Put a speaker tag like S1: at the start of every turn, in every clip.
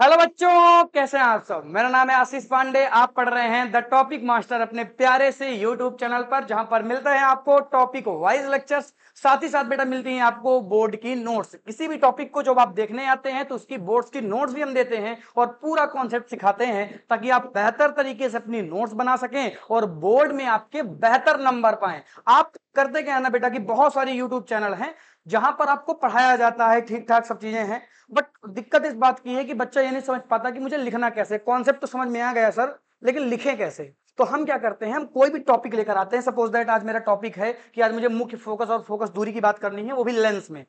S1: hello बच्चों कैसे हैं आप सब मेरा नाम है आशीष पांडे आप पढ़ रहे हैं द टॉपिक मास्टर अपने प्यारे से यूट्यूब चैनल पर जहां पर मिलते हैं आपको टॉपिक वाइज लेक्चर्स साथ ही साथ बेटा मिलती हैं आपको बोर्ड की नोट्स किसी भी टॉपिक को जब आप देखने आते हैं तो उसकी बोर्ड्स की नोट्स भी हम देते हैं और पूरा कॉन्सेप्ट सिखाते हैं ताकि आप बेहतर तरीके से अपनी नोट्स बना सकें और बोर्ड में आपके बेहतर नंबर पाए आप करते क्या है ना बेटा की बहुत सारे यूट्यूब चैनल हैं जहां पर आपको पढ़ाया जाता है ठीक ठाक सब चीजें हैं बट दिक्कत इस बात की है कि बच्चा ये नहीं समझ पाता कि मुझे लिखना कैसे कॉन्सेप्ट तो समझ में आ गया सर लेकिन लिखे कैसे तो हम क्या करते हैं हम कोई भी टॉपिक लेकर आते हैं सपोज दैट आज मेरा टॉपिक है कि आज मुझे मुख्य फोकस और फोकस दूरी की बात करनी है वो भी लेंस में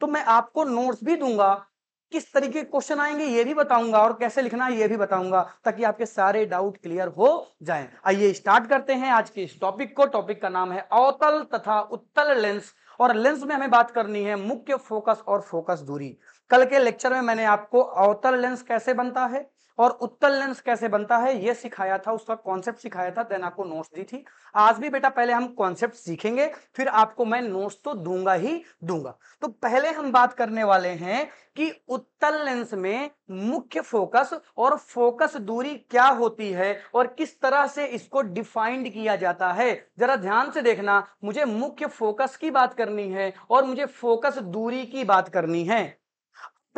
S1: तो मैं आपको नोट्स भी दूंगा किस तरीके के क्वेश्चन आएंगे ये भी बताऊंगा और कैसे लिखना है ये भी बताऊंगा ताकि आपके सारे डाउट क्लियर हो जाएं आइए स्टार्ट करते हैं आज के इस टॉपिक को टॉपिक का नाम है अवतल तथा उत्तल लेंस और लेंस में हमें बात करनी है मुख्य फोकस और फोकस दूरी कल के लेक्चर में मैंने आपको अवतल लेंस कैसे बनता है और उत्तल लेंस कैसे बनता है ये सिखाया था उसका कॉन्सेप्ट सिखाया था देन आपको नोट्स दी थी आज भी बेटा पहले हम कॉन्सेप्ट सीखेंगे फिर आपको मैं नोट्स तो दूंगा ही दूंगा तो पहले हम बात करने वाले हैं कि उत्तल लेंस में मुख्य फोकस और फोकस दूरी क्या होती है और किस तरह से इसको डिफाइंड किया जाता है जरा ध्यान से देखना मुझे मुख्य फोकस की बात करनी है और मुझे फोकस दूरी की बात करनी है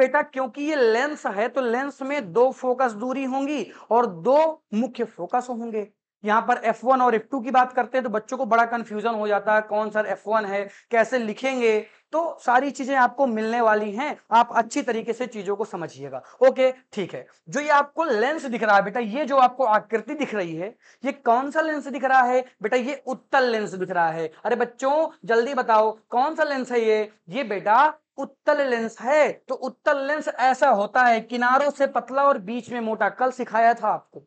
S1: बेटा क्योंकि ये लेंस है तो लेंस में दो फोकस दूरी होंगी और दो मुख्य फोकस होंगे यहां पर F1 और F2 की बात करते हैं तो बच्चों को बड़ा कंफ्यूजन हो जाता है कौन सा F1 है कैसे लिखेंगे तो सारी चीजें आपको मिलने वाली हैं आप अच्छी तरीके से चीजों को समझिएगा ओके ठीक है जो ये आपको लेंस दिख रहा है बेटा ये जो आपको आकृति दिख रही है ये कौन सा लेंस दिख रहा है बेटा ये उत्तल लेंस दिख रहा है अरे बच्चों जल्दी बताओ कौन सा लेंस है ये ये बेटा उत्तल लेंस है तो उत्तल लेंस ऐसा होता है किनारों से पतला और बीच में मोटा कल सिखाया था आपको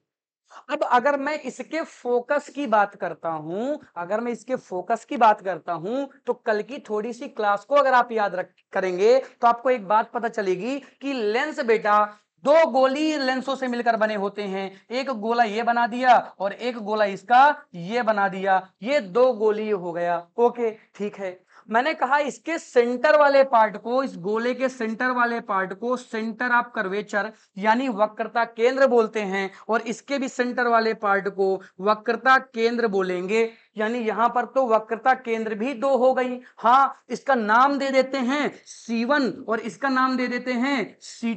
S1: अब अगर मैं इसके फोकस की बात करता हूं अगर मैं इसके फोकस की बात करता हूं तो कल की थोड़ी सी क्लास को अगर आप याद रख करेंगे तो आपको एक बात पता चलेगी कि लेंस बेटा दो गोली लेंसों से मिलकर बने होते हैं एक गोला ये बना दिया और एक गोला इसका ये बना दिया ये दो गोली हो गया ओके ठीक है मैंने कहा इसके सेंटर वाले पार्ट को इस गोले के सेंटर वाले पार्ट को सेंटर ऑफ कर्वेचर यानी वक्रता केंद्र बोलते हैं और इसके भी सेंटर वाले पार्ट को वक्रता केंद्र बोलेंगे यानी यहां पर तो वक्रता केंद्र भी दो हो गई हाँ इसका नाम दे देते हैं C1 और इसका नाम दे देते हैं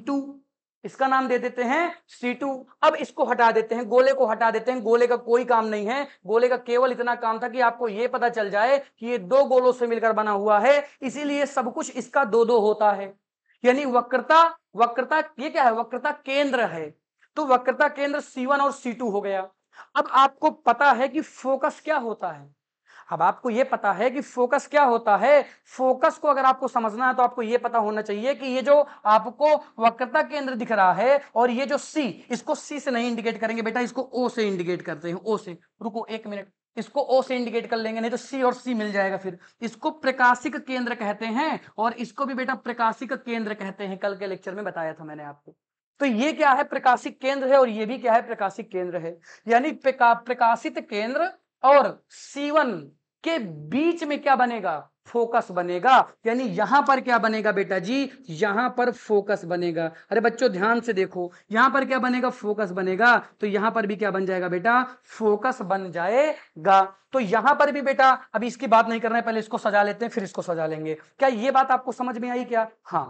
S1: टू इसका नाम दे देते हैं C2 अब इसको हटा देते हैं गोले को हटा देते हैं गोले का कोई काम नहीं है गोले का केवल इतना काम था कि आपको यह पता चल जाए कि ये दो गोलों से मिलकर बना हुआ है इसीलिए सब कुछ इसका दो दो होता है यानी वक्रता वक्रता ये क्या है वक्रता केंद्र है तो वक्रता केंद्र सी और सी हो गया अब आपको पता है कि फोकस क्या होता है अब आपको ये पता है कि फोकस क्या होता है फोकस को अगर आपको समझना है तो आपको ये पता होना चाहिए कि ये जो आपको वक्रता केंद्र दिख रहा है और ये जो सी इसको सी से नहीं इंडिकेट करेंगे बेटा इसको ओ से इंडिकेट करते हैं ओ से रुको एक मिनट इसको ओ से इंडिकेट कर लेंगे नहीं तो सी और सी मिल जाएगा फिर इसको प्रकाशिक केंद्र कहते हैं और इसको भी बेटा प्रकाशिक केंद्र कहते हैं कल के लेक्चर में बताया था मैंने आपको तो ये क्या है प्रकाशिक केंद्र है और ये भी क्या है प्रकाशिक केंद्र है यानी प्रकाशित केंद्र और C1 के बीच में क्या बनेगा फोकस बनेगा यानी यहां पर क्या बनेगा बेटा जी यहां पर फोकस बनेगा अरे बच्चों ध्यान से देखो यहां पर क्या बनेगा फोकस बनेगा तो यहां पर भी क्या बन जाएगा बेटा फोकस बन जाएगा तो यहां पर भी बेटा अभी इसकी बात नहीं कर रहे हैं पहले इसको सजा लेते हैं फिर इसको सजा लेंगे क्या ये बात आपको समझ में आई क्या हाँ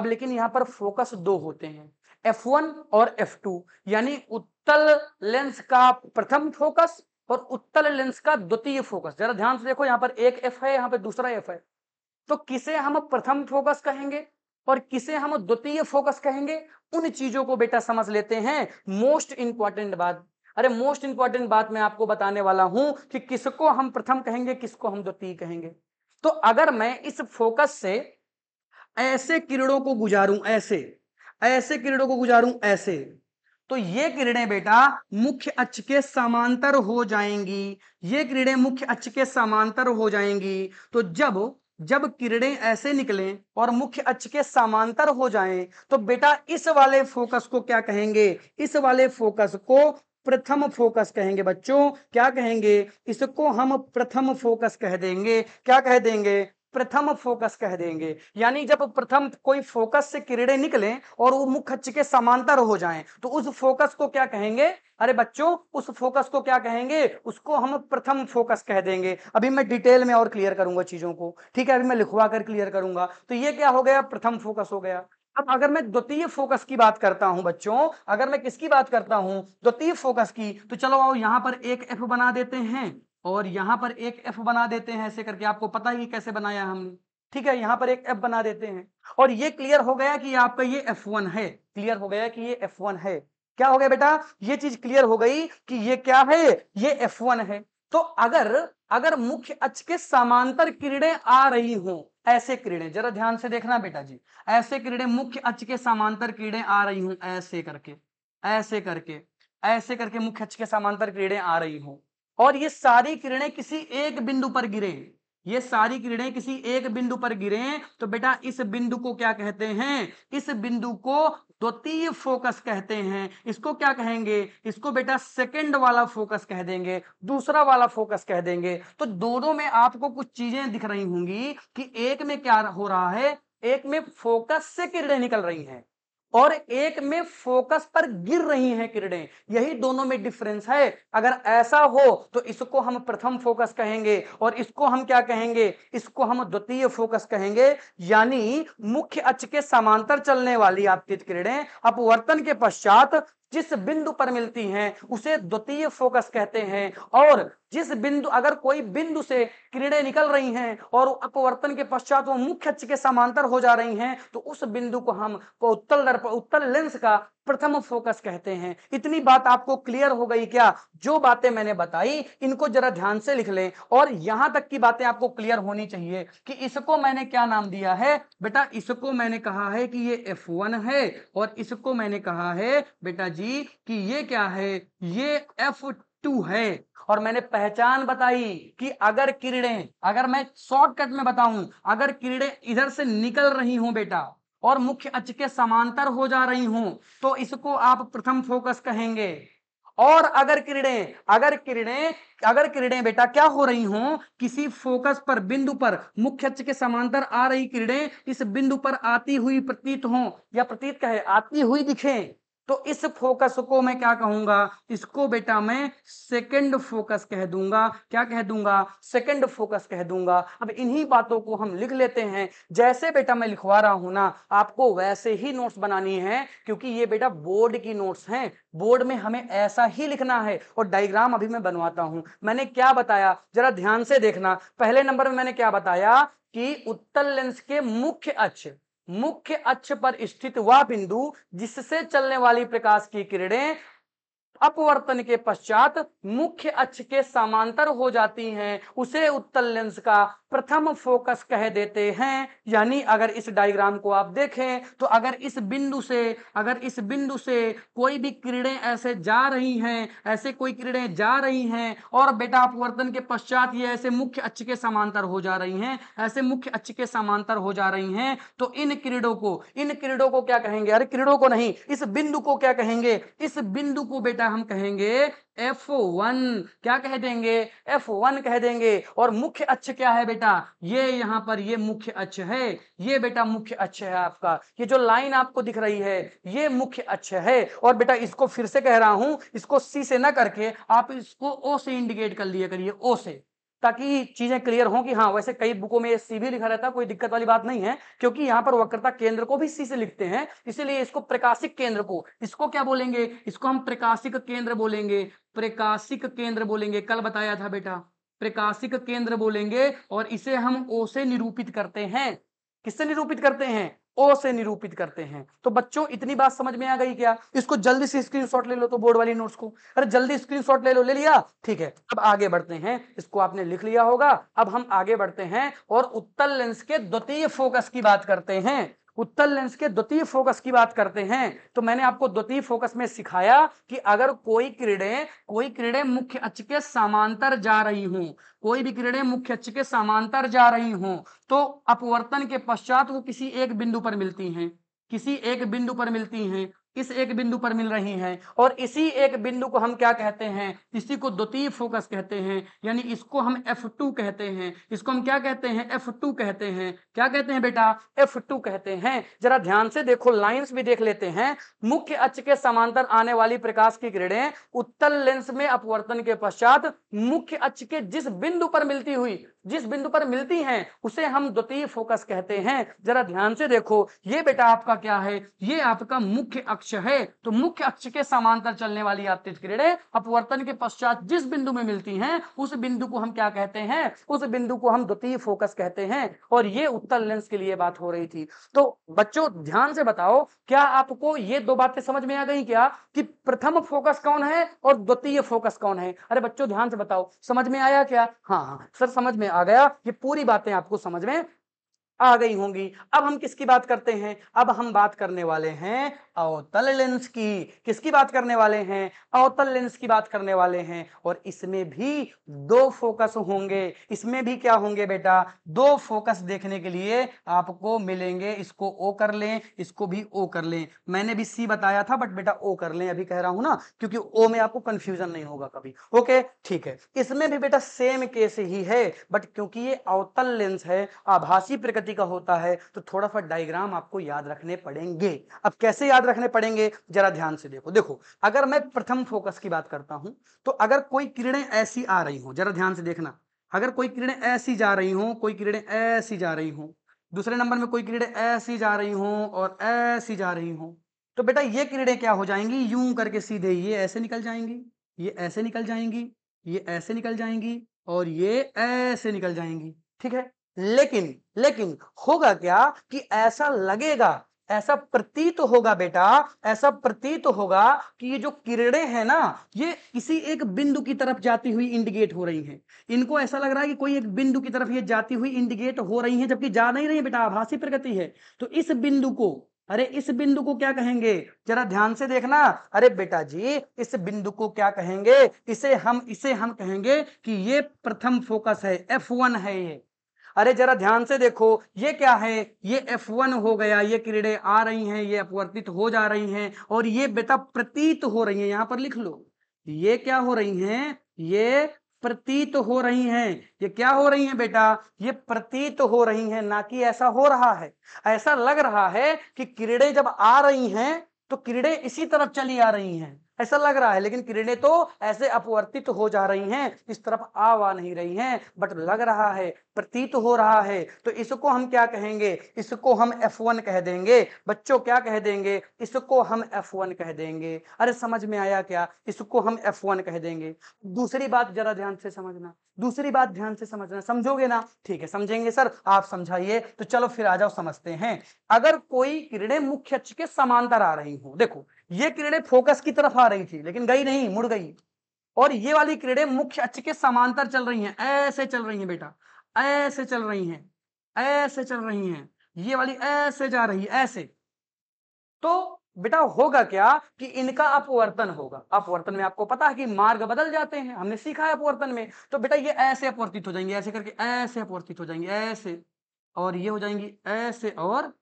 S1: अब लेकिन यहां पर फोकस दो होते हैं एफ और एफ यानी उत्तल लेंस का प्रथम फोकस और उत्तल लेंस का द्वितीय फोकस जरा ध्यान से देखो यहाँ पर एक एफ है यहाँ पर दूसरा एफ है तो किसे हम प्रथम फोकस कहेंगे और किसे हम द्वितीय फोकस कहेंगे उन चीजों को बेटा समझ लेते हैं मोस्ट इंपॉर्टेंट बात अरे मोस्ट इंपॉर्टेंट बात मैं आपको बताने वाला हूं कि किसको हम प्रथम कहेंगे किसको हम द्वितीय कहेंगे तो अगर मैं इस फोकस से ऐसे किरणों को गुजारूं ऐसे ऐसे किरणों को गुजारूं ऐसे तो ये किरणें बेटा मुख्य अक्ष के समांतर हो जाएंगी ये किरणें मुख्य अक्ष के समांतर हो जाएंगी तो जब जब किरणें ऐसे निकलें और मुख्य अक्ष के समांतर हो जाएं तो बेटा इस वाले फोकस को क्या कहेंगे इस वाले फोकस को प्रथम फोकस कहेंगे बच्चों क्या कहेंगे इसको हम प्रथम फोकस कह देंगे क्या कह देंगे प्रथम फोकस कह देंगे यानी जब प्रथम कोई फोकस से किरणें निकलें और वो मुख्य अक्ष के समांतर हो जाएं तो उस फोकस को क्या कहेंगे अरे बच्चों उस फोकस को क्या कहेंगे उसको हम प्रथम फोकस कह देंगे अभी मैं डिटेल में और क्लियर करूंगा चीजों को ठीक है अभी मैं लिखवा कर क्लियर करूंगा तो ये क्या हो गया प्रथम फोकस हो गया अब अगर मैं द्वितीय फोकस की बात करता हूं बच्चों अगर मैं किसकी बात करता हूं द्वितीय फोकस की तो चलो आओ यहां पर एक एफ बना देते हैं और यहाँ पर एक एफ बना देते हैं ऐसे करके आपको पता ही कैसे बनाया हमने ठीक है यहाँ पर एक एफ बना देते हैं और ये क्लियर हो गया कि आपका ये एफ वन है क्लियर हो गया कि ये एफ वन है क्या हो गया बेटा ये चीज क्लियर हो गई कि ये क्या है ये एफ वन है तो अगर अगर मुख्य अक्ष के समांतर किरणें आ रही हो ऐसे किरणें जरा ध्यान से देखना बेटा जी ऐसे किरणें मुख्य अक्ष के समांतर किरणें आ रही हूं ऐसे करके ऐसे करके ऐसे करके मुख्य अक्ष के समांतर किरणें आ रही हूं और ये सारी किरणें किसी एक बिंदु पर गिरे ये सारी किरणें किसी एक बिंदु पर गिरे तो बेटा इस बिंदु को क्या कहते हैं इस बिंदु को द्वितीय फोकस कहते हैं इसको क्या कहेंगे इसको बेटा सेकंड वाला फोकस कह देंगे दूसरा वाला फोकस कह देंगे तो दोनों में आपको कुछ चीजें दिख रही होंगी कि एक में क्या हो रहा है एक में फोकस से किरणें निकल रही हैं और एक में फोकस पर गिर रही हैं किरणें यही दोनों में डिफरेंस है अगर ऐसा हो तो इसको हम प्रथम फोकस कहेंगे और इसको हम क्या कहेंगे इसको हम द्वितीय फोकस कहेंगे यानी मुख्य अच्छ के समांतर चलने वाली आपतित किरणें अपवर्तन के पश्चात जिस बिंदु पर मिलती हैं उसे द्वितीय फोकस कहते हैं और जिस बिंदु अगर कोई बिंदु से किरणें निकल रही हैं और अपवर्तन के पश्चात वो मुख्य अक्ष के समांतर हो जा रही हैं तो उस बिंदु को हम उत्तल दर्पण उत्तल लेंस का प्रथम फोकस कहते हैं इतनी बात आपको क्लियर हो गई क्या जो बातें मैंने बताई इनको जरा ध्यान से लिख लें और यहां तक की बातें आपको क्लियर होनी चाहिए कि इसको मैंने क्या नाम दिया है बेटा इसको मैंने कहा है कि ये वन है और इसको मैंने कहा है बेटा जी कि ये क्या है ये एफ टू है और मैंने पहचान बताई कि अगर किरणें अगर मैं शॉर्टकट में बताऊं अगर किरणें इधर से निकल रही हूं बेटा और मुख्य अच के समांतर हो जा रही हूं तो इसको आप प्रथम फोकस कहेंगे और अगर किरणें अगर किरणें अगर किरणें बेटा क्या हो रही हूं किसी फोकस पर बिंदु पर मुख्य अच के समांतर आ रही किरणें इस बिंदु पर आती हुई प्रतीत हो या प्रतीत कहे आती हुई दिखें तो इस फोकस को मैं क्या कहूंगा इसको बेटा मैं सेकंड फोकस कह दूंगा क्या कह दूंगा सेकंड फोकस कह दूंगा अब इन्हीं बातों को हम लिख लेते हैं जैसे बेटा मैं लिखवा रहा हूं ना आपको वैसे ही नोट्स बनानी है क्योंकि ये बेटा बोर्ड की नोट्स हैं बोर्ड में हमें ऐसा ही लिखना है और डायग्राम अभी मैं बनवाता हूं मैंने क्या बताया जरा ध्यान से देखना पहले नंबर में मैंने क्या बताया कि उत्तल लेंस के मुख्य अक्ष मुख्य अक्ष पर स्थित वह बिंदु जिससे चलने वाली प्रकाश की किरणें अपवर्तन के पश्चात मुख्य अक्ष के समांतर हो जाती हैं उसे उत्तल लेंस का प्रथम फोकस कह देते हैं यानी अगर इस डायग्राम को आप देखें तो अगर इस बिंदु से अगर इस बिंदु से कोई भी किरणें ऐसे जा रही हैं ऐसे कोई किरणें जा रही हैं और बेटा अपवर्तन के पश्चात ये ऐसे मुख्य अक्ष के समांतर हो जा रही हैं ऐसे मुख्य अक्ष के समांतर हो जा रही हैं तो इन किरणों को इन किरणों को क्या कहेंगे अरे किरणों को नहीं इस बिंदु को क्या कहेंगे इस बिंदु को बेटा क्या हम कहेंगे F1 क्या कह देंगे F1 कह देंगे और मुख्य अक्ष क्या है बेटा ये यहाँ पर ये मुख्य अक्ष है ये बेटा मुख्य अक्ष है आपका ये जो लाइन आपको दिख रही है ये मुख्य अक्ष है और बेटा इसको फिर से कह रहा हूं इसको सी से ना करके आप इसको ओ से इंडिकेट कर लिया करिए ओ से ताकि चीजें क्लियर हों कि हाँ वैसे कई बुकों में सी भी लिखा रहता है कोई दिक्कत वाली बात नहीं है क्योंकि यहाँ पर वक्रता केंद्र को भी सी से लिखते हैं इसीलिए इसको प्रकाशिक केंद्र को इसको क्या बोलेंगे इसको हम प्रकाशिक केंद्र बोलेंगे प्रकाशिक केंद्र बोलेंगे कल बताया था बेटा प्रकाशिक केंद्र बोलेंगे और इसे हम ओ से निरूपित करते हैं किससे निरूपित करते हैं ओ से निरूपित करते हैं तो बच्चों इतनी बात समझ में आ गई क्या इसको जल्दी से स्क्रीनशॉट ले लो तो बोर्ड वाली नोट्स को अरे जल्दी स्क्रीनशॉट ले लो ले लिया ठीक है अब आगे बढ़ते हैं इसको आपने लिख लिया होगा अब हम आगे बढ़ते हैं और उत्तल लेंस के द्वितीय फोकस की बात करते हैं उत्तल लेंस के द्वितीय फोकस की बात करते हैं तो मैंने आपको द्वितीय फोकस में सिखाया कि अगर कोई क्रीडे कोई क्रीडे मुख्य अक्ष के समांतर जा रही हों कोई भी क्रीडे मुख्य अक्ष के समांतर जा रही हो तो अपवर्तन के पश्चात वो किसी एक बिंदु पर मिलती हैं किसी एक बिंदु पर मिलती हैं इस एक बिंदु पर मिल रही हैं और इसी एक बिंदु को हम क्या कहते हैं इसी को द्वितीय फोकस कहते हैं यानी इसको हम F2 कहते हैं इसको हम क्या कहते हैं F2 कहते हैं क्या कहते हैं बेटा F2 कहते हैं जरा ध्यान से देखो लाइंस भी देख लेते हैं मुख्य अक्ष के समांतर आने वाली प्रकाश की किरणें उत्तल लेंस में अपवर्तन के पश्चात मुख्य अक्ष के जिस बिंदु पर मिलती हुई जिस बिंदु पर मिलती हैं उसे हम द्वितीय फोकस कहते हैं जरा ध्यान से देखो ये बेटा आपका क्या है ये आपका मुख्य अक्ष है तो मुख्य अक्ष के समांतर चलने वाली आपतित किरणें अपवर्तन के पश्चात जिस बिंदु में मिलती हैं उस बिंदु को हम क्या कहते हैं उस बिंदु को हम द्वितीय फोकस कहते हैं और ये उत्तर लेंस के लिए बात हो रही थी तो बच्चों ध्यान से बताओ क्या आपको ये दो बातें समझ में आ गई क्या कि प्रथम फोकस कौन है और द्वितीय फोकस कौन है अरे बच्चों ध्यान से बताओ समझ में आया क्या हाँ हाँ सर समझ में आ गया ये पूरी बातें आपको समझ में आ गई होंगी अब हम किसकी बात करते हैं अब हम बात करने वाले हैं अवतल लेंस की किसकी बात करने वाले हैं अवतल लेंस की बात करने वाले हैं और इसमें भी दो फोकस होंगे इसमें भी क्या होंगे बेटा दो फोकस देखने के लिए आपको मिलेंगे इसको ओ कर लें इसको भी ओ कर लें मैंने भी सी बताया था बट बेटा ओ कर लें अभी कह रहा हूं ना क्योंकि ओ में आपको कंफ्यूजन नहीं होगा कभी ओके ठीक है इसमें भी बेटा सेम केस ही है बट क्योंकि ये अवतल लेंस है आभासी प्रकृति प्रकृति का होता है तो थोड़ा सा डायग्राम आपको याद रखने पड़ेंगे अब कैसे याद रखने पड़ेंगे जरा ध्यान से देखो देखो अगर मैं प्रथम फोकस की बात करता हूं तो अगर कोई किरणें ऐसी आ रही हो जरा ध्यान से देखना अगर कोई किरणें ऐसी जा रही हो कोई किरणें ऐसी जा रही हो दूसरे नंबर में कोई किरणें ऐसी जा रही हो और ऐसी जा रही हो तो बेटा ये किरणें क्या हो जाएंगी यूं करके सीधे ये ऐसे निकल जाएंगी ये ऐसे निकल जाएंगी ये ऐसे निकल जाएंगी और ये ऐसे निकल जाएंगी ठीक है लेकिन लेकिन होगा क्या कि ऐसा लगेगा ऐसा प्रतीत होगा बेटा ऐसा प्रतीत होगा कि ये जो किरणें हैं ना ये किसी एक बिंदु की तरफ जाती हुई इंडिकेट हो रही हैं इनको ऐसा लग रहा है कि कोई एक बिंदु की तरफ ये जाती हुई इंडिकेट हो रही हैं जबकि जा नहीं रही बेटा आभासी प्रगति है तो इस बिंदु को अरे इस बिंदु को क्या कहेंगे जरा ध्यान से देखना अरे बेटा जी इस बिंदु को क्या कहेंगे इसे हम इसे हम कहेंगे कि ये प्रथम फोकस है एफ वन है ये अरे जरा ध्यान से देखो ये क्या है ये F1 हो गया ये किरणें आ रही हैं ये अपवर्तित हो जा रही हैं और ये बेटा प्रतीत हो रही हैं यहाँ पर लिख लो ये क्या हो रही हैं ये प्रतीत हो रही हैं ये क्या हो रही हैं बेटा ये प्रतीत हो रही हैं ना कि ऐसा हो रहा है ऐसा लग रहा है कि किरणें जब आ रही हैं तो किरणें इसी तरफ चली आ रही हैं ऐसा लग रहा है लेकिन किरणें तो ऐसे अपवर्तित हो जा रही हैं इस तरफ आवा नहीं रही हैं बट लग रहा है प्रतीत हो रहा है तो इसको हम क्या कहेंगे इसको हम F1 कह देंगे बच्चों क्या कह देंगे इसको हम F1 कह देंगे अरे समझ में आया क्या इसको हम F1 कह देंगे दूसरी बात जरा ध्यान से समझना दूसरी बात ध्यान से समझना समझोगे ना ठीक है समझेंगे सर आप समझाइए तो चलो फिर आ जाओ समझते हैं अगर कोई किरणें मुख्य अक्ष के समांतर आ रही हो देखो ये किरणें फोकस की तरफ आ रही थी लेकिन गई नहीं मुड़ गई और ये वाली किरणें मुख्य अक्ष के समांतर चल रही हैं ऐसे चल रही हैं बेटा ऐसे चल रही हैं ऐसे चल रही हैं ये वाली ऐसे जा रही है ऐसे तो बेटा होगा क्या कि इनका अपवर्तन होगा अपवर्तन में आपको पता है कि मार्ग बदल जाते हैं हमने सीखा है अपवर्तन में तो बेटा ये ऐसे अपवर्तित हो जाएंगे ऐसे करके ऐसे अपवर्तित हो जाएंगे ऐसे और ये हो जाएंगी ऐसे और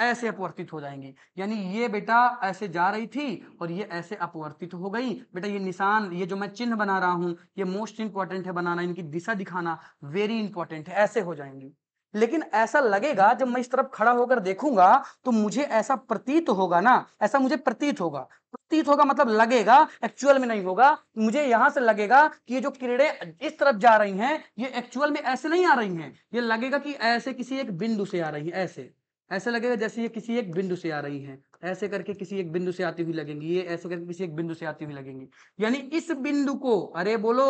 S1: ऐसे अपवर्तित हो जाएंगे यानी ये बेटा ऐसे जा रही थी और ये ऐसे अपवर्तित हो गई बेटा ये निशान ये जो मैं चिन्ह बना रहा हूँ ये मोस्ट इंपॉर्टेंट है बनाना इनकी दिशा दिखाना वेरी इंपॉर्टेंट है ऐसे हो जाएंगे लेकिन ऐसा लगेगा जब मैं इस तरफ खड़ा होकर देखूंगा तो मुझे ऐसा प्रतीत होगा ना ऐसा मुझे प्रतीत होगा प्रतीत होगा मतलब लगेगा एक्चुअल में नहीं होगा मुझे यहां से लगेगा कि ये जो किरणें इस तरफ जा रही हैं ये एक्चुअल में ऐसे नहीं आ रही हैं ये लगेगा कि ऐसे किसी एक बिंदु से आ रही है ऐसे ऐसा लगेगा जैसे ये किसी एक बिंदु से आ रही हैं ऐसे करके किसी एक बिंदु से आती हुई लगेंगी ये ऐसे करके किसी एक बिंदु से आती हुई लगेंगी यानी इस बिंदु को अरे बोलो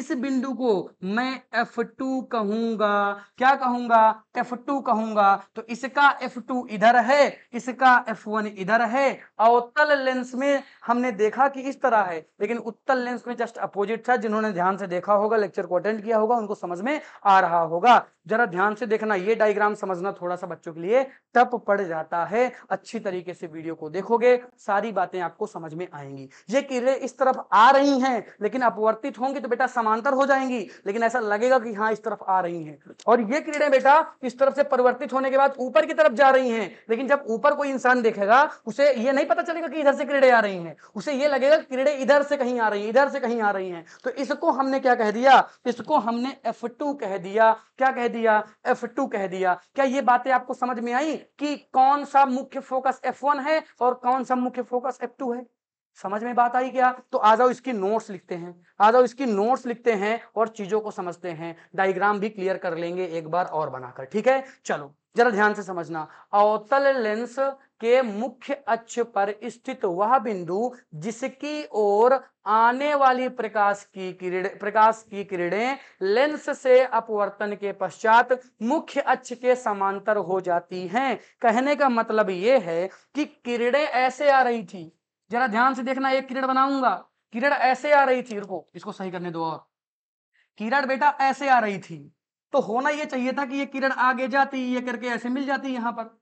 S1: इस बिंदु को मैं F2 कहूंगा क्या कहूंगा F2 कहूंगा तो इसका F2 इधर है इसका F1 इधर है अवतल लेंस में हमने देखा कि इस तरह है लेकिन उत्तल लेंस में जस्ट अपोजिट था जिन्होंने ध्यान से देखा होगा लेक्चर को अटेंड किया होगा उनको समझ में आ रहा होगा जरा ध्यान से देखना ये डायग्राम समझना थोड़ा सा बच्चों के लिए टप पड़ जाता है अच्छी तरीके से वीडियो को देखोगे सारी बातें आपको समझ में आएंगी ये किरणें इस तरफ आ रही हैं लेकिन अपवर्तित होंगी तो बेटा समांतर हो जाएंगी लेकिन ऐसा लगेगा कि हाँ इस तरफ आ रही हैं और ये किरणें बेटा इस तरफ से परिवर्तित होने के बाद ऊपर की तरफ जा रही हैं लेकिन जब ऊपर कोई इंसान देखेगा उसे ये नहीं पता चलेगा कि इधर से किरणें आ रही हैं उसे ये लगेगा किरणें इधर से कहीं आ रही हैं इधर से कहीं आ रही हैं तो इसको हमने क्या कह दिया इसको हमने एफ कह दिया क्या कह दिया एफ कह दिया क्या ये बातें आपको समझ में आई कि कौन सा मुख्य फोकस एफ है है और कौन सा मुख्य फोकस एफ टू है समझ में बात आई क्या तो आ जाओ इसकी नोट्स लिखते हैं आ जाओ इसकी नोट्स लिखते हैं और चीजों को समझते हैं डायग्राम भी क्लियर कर लेंगे एक बार और बनाकर ठीक है चलो जरा ध्यान से समझना अवतल लेंस के मुख्य अक्ष पर स्थित वह बिंदु जिसकी ओर आने वाली प्रकाश की किरण प्रकाश की किरणें लेंस से अपवर्तन के पश्चात मुख्य अक्ष के समांतर हो जाती हैं कहने का मतलब यह है कि किरणें ऐसे आ रही थी जरा ध्यान से देखना एक किरण बनाऊंगा किरण ऐसे आ रही थी रुको इसको सही करने दो और किरण बेटा ऐसे आ रही थी तो होना ये चाहिए था कि ये किरण आगे जाती ये करके ऐसे मिल जाती यहाँ पर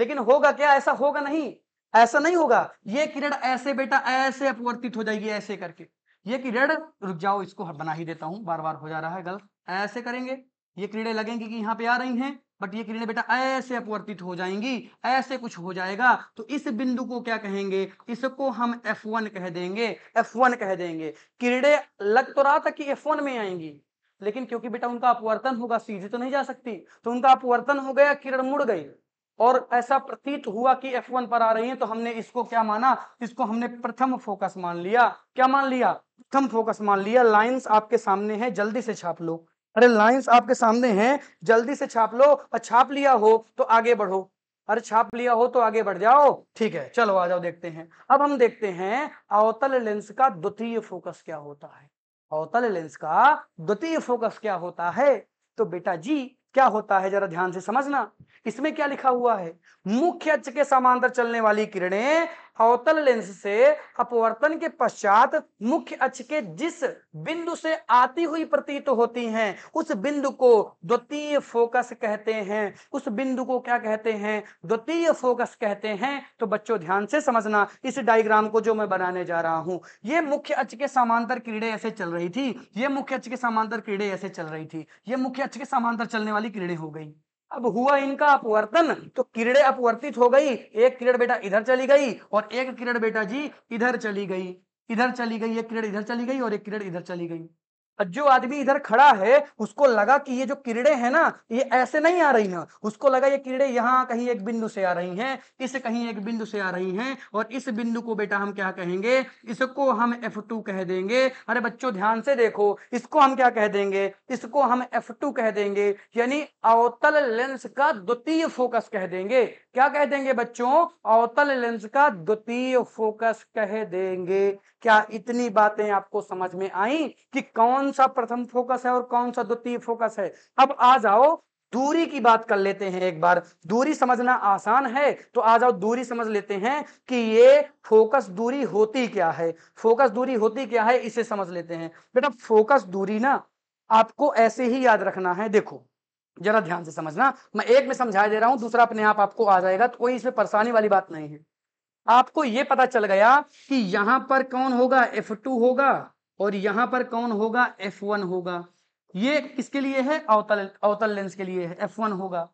S1: लेकिन होगा क्या ऐसा होगा नहीं ऐसा नहीं होगा ये किरण ऐसे बेटा ऐसे अपवर्तित हो जाएगी ऐसे करके ये किरण रुक जाओ इसको बना ही देता हूं बार बार हो जा रहा है गलत ऐसे करेंगे ये किरणें लगेंगी कि यहाँ पे आ रही हैं बट ये किरणें बेटा ऐसे अपवर्तित हो जाएंगी ऐसे कुछ हो जाएगा तो इस बिंदु को क्या कहेंगे इसको हम F1 कह देंगे F1 कह देंगे किरणें लग तो रहा था कि F1 में आएंगी लेकिन क्योंकि बेटा उनका अपवर्तन होगा सीधे तो नहीं जा सकती तो उनका अपवर्तन हो गया किरण मुड़ गई और ऐसा प्रतीत हुआ कि F1 पर आ रही है तो हमने इसको क्या माना इसको हमने प्रथम फोकस मान लिया क्या मान लिया प्रथम फोकस मान लिया लाइंस आपके सामने है जल्दी से छाप लो अरे लाइंस आपके सामने हैं जल्दी से छाप लो और छाप लिया हो तो आगे बढ़ो अरे छाप लिया हो तो आगे बढ़ जाओ ठीक है चलो आ जाओ देखते हैं अब हम देखते हैं अवतल लेंस का द्वितीय फोकस क्या होता है अवतल लेंस का द्वितीय फोकस क्या होता है तो बेटा जी क्या होता है जरा ध्यान से समझना इसमें क्या लिखा हुआ है मुख्य अक्ष के समांतर चलने वाली किरणें अवतल लेंस से अपवर्तन के पश्चात मुख्य अक्ष के जिस बिंदु से आती हुई प्रतीत तो होती हैं उस बिंदु को द्वितीय फोकस कहते हैं उस बिंदु को क्या कहते हैं द्वितीय फोकस कहते हैं तो बच्चों ध्यान से समझना इस डायग्राम को जो मैं बनाने जा रहा हूं ये मुख्य अक्ष के समांतर क्रीड़े ऐसे चल रही थी ये मुख्य अक्ष के समांतर क्रीड़े ऐसे चल रही थी ये मुख्य अक्ष के समांतर चलने वाली क्रीड़े हो गई अब हुआ इनका अपवर्तन तो किरणें अपवर्तित हो गई एक किरण बेटा इधर चली गई और एक किरण बेटा जी इधर चली गई इधर चली गई एक किरण इधर चली गई और एक किरण इधर चली गई जो आदमी इधर खड़ा है उसको लगा कि ये जो किरड़े हैं ना ये ऐसे नहीं आ रही ना उसको लगा ये किरड़े यहाँ कहीं एक बिंदु से आ रही हैं इस कहीं एक बिंदु से आ रही हैं और इस बिंदु को बेटा हम क्या कहेंगे इसको हम F2 कह देंगे अरे बच्चों ध्यान से देखो इसको हम क्या कह देंगे इसको हम F2 कह देंगे यानी अवतल लेंस का द्वितीय फोकस कह देंगे क्या कह देंगे बच्चों अवतल लेंस का द्वितीय फोकस कह देंगे क्या इतनी बातें आपको समझ में आई कि कौन सा प्रथम फोकस है और कौन सा द्वितीय फोकस है अब आ जाओ दूरी की बात कर लेते हैं एक बार दूरी समझना आसान है तो आ जाओ दूरी समझ लेते हैं कि ये फोकस दूरी होती क्या है फोकस दूरी होती क्या है इसे समझ लेते हैं बेटा फोकस दूरी ना आपको ऐसे ही याद रखना है देखो जरा ध्यान से समझना मैं एक में समझा दे रहा हूं दूसरा अपने आप आपको आ जाएगा तो कोई इसमें परेशानी वाली बात नहीं है आपको ये पता चल गया कि यहां पर कौन होगा एफ टू होगा और यहां पर कौन होगा एफ वन होगा ये किसके लिए है अवतल अवतल लेंस के लिए है एफ वन होगा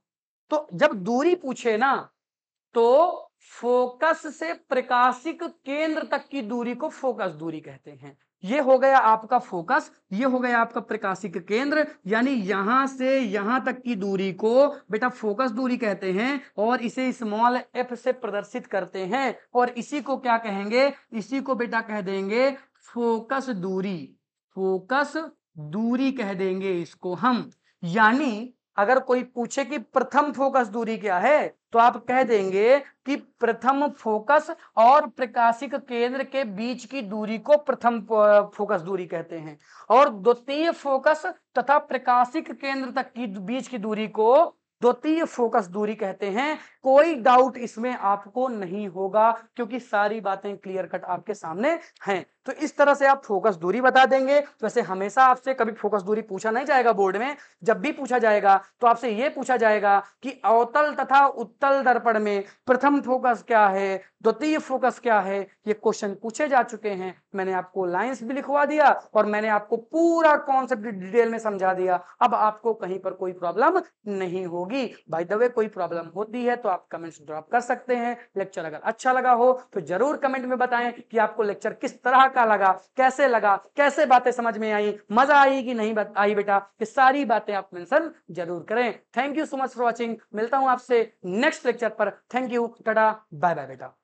S1: तो जब दूरी पूछे ना तो फोकस से प्रकाशिक केंद्र तक की दूरी को फोकस दूरी कहते हैं ये हो गया आपका फोकस ये हो गया आपका प्रकाशिक केंद्र यानी यहां से यहां तक की दूरी को बेटा फोकस दूरी कहते हैं और इसे स्मॉल एफ से प्रदर्शित करते हैं और इसी को क्या कहेंगे इसी को बेटा कह देंगे फोकस दूरी फोकस दूरी कह देंगे इसको हम यानी अगर कोई पूछे कि प्रथम फोकस दूरी क्या है तो आप कह देंगे कि प्रथम फोकस और प्रकाशिक केंद्र के बीच की दूरी को प्रथम फोकस दूरी कहते हैं और द्वितीय फोकस तथा प्रकाशिक केंद्र तक की बीच की दूरी को द्वितीय फोकस दूरी कहते हैं कोई डाउट इसमें आपको नहीं होगा क्योंकि सारी बातें क्लियर कट आपके सामने हैं तो इस तरह से आप फोकस दूरी बता देंगे वैसे हमेशा आपसे कभी फोकस दूरी पूछा नहीं जाएगा बोर्ड में जब भी पूछा जाएगा तो आपसे ये पूछा जाएगा कि अवतल तथा उत्तल दर्पण में प्रथम फोकस क्या है द्वितीय फोकस क्या है ये क्वेश्चन पूछे जा चुके हैं मैंने आपको लाइन्स भी लिखवा दिया और मैंने आपको पूरा कॉन्सेप्ट डिटेल में समझा दिया अब आपको कहीं पर कोई प्रॉब्लम नहीं होगी बाई द वे कोई प्रॉब्लम होती है तो आप कमेंट्स ड्रॉप कर सकते हैं लेक्चर अगर अच्छा लगा हो तो जरूर कमेंट में बताएं कि आपको लेक्चर किस तरह का लगा कैसे लगा कैसे बातें समझ में आई मजा आई कि नहीं आई बेटा ये सारी बातें आप मेंशन जरूर करें thank you so much for watching मिलता हूं आपसे नेक्स्ट लेक्चर पर thank you tata bye bye बेटा